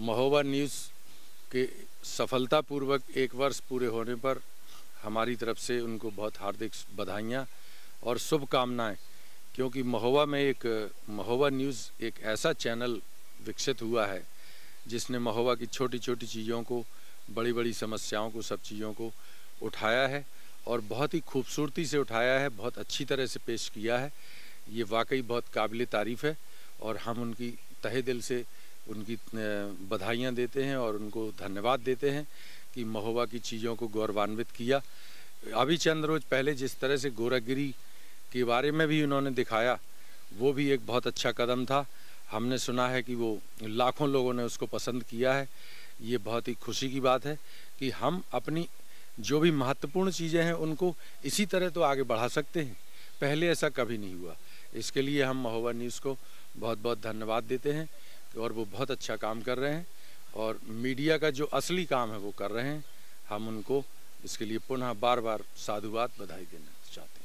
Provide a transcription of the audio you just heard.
Mahoba news के सफलतापूर्वक एक वर्ष पूरे होने पर हमारी तरफ से उनको बहुत हार्दिक बधाइयाँ और शुभकामनाएँ क्योंकि महोबा में एक महोबा न्यूज़ एक ऐसा चैनल विकसित हुआ है जिसने महोबा की छोटी छोटी चीज़ों को बड़ी बड़ी समस्याओं को सब चीज़ों को उठाया है और बहुत ही खूबसूरती से उठाया है बहुत अच्छी तरह से पेश किया है ये वाकई बहुत काबिल तारीफ़ है और हम उनकी तहे दिल से उनकी बधाइयाँ देते हैं और उनको धन्यवाद देते हैं कि महोबा की चीज़ों को गौरवान्वित किया अभी चंद रोज पहले जिस तरह से गोरागिरी के बारे में भी उन्होंने दिखाया वो भी एक बहुत अच्छा कदम था हमने सुना है कि वो लाखों लोगों ने उसको पसंद किया है ये बहुत ही खुशी की बात है कि हम अपनी जो भी महत्वपूर्ण चीज़ें हैं उनको इसी तरह तो आगे बढ़ा सकते हैं पहले ऐसा कभी नहीं हुआ इसके लिए हम महोबा न्यूज़ को बहुत बहुत धन्यवाद देते हैं और वो बहुत अच्छा काम कर रहे हैं और मीडिया का जो असली काम है वो कर रहे हैं हम उनको इसके लिए पुनः बार बार साधुवाद बधाई देना चाहते हैं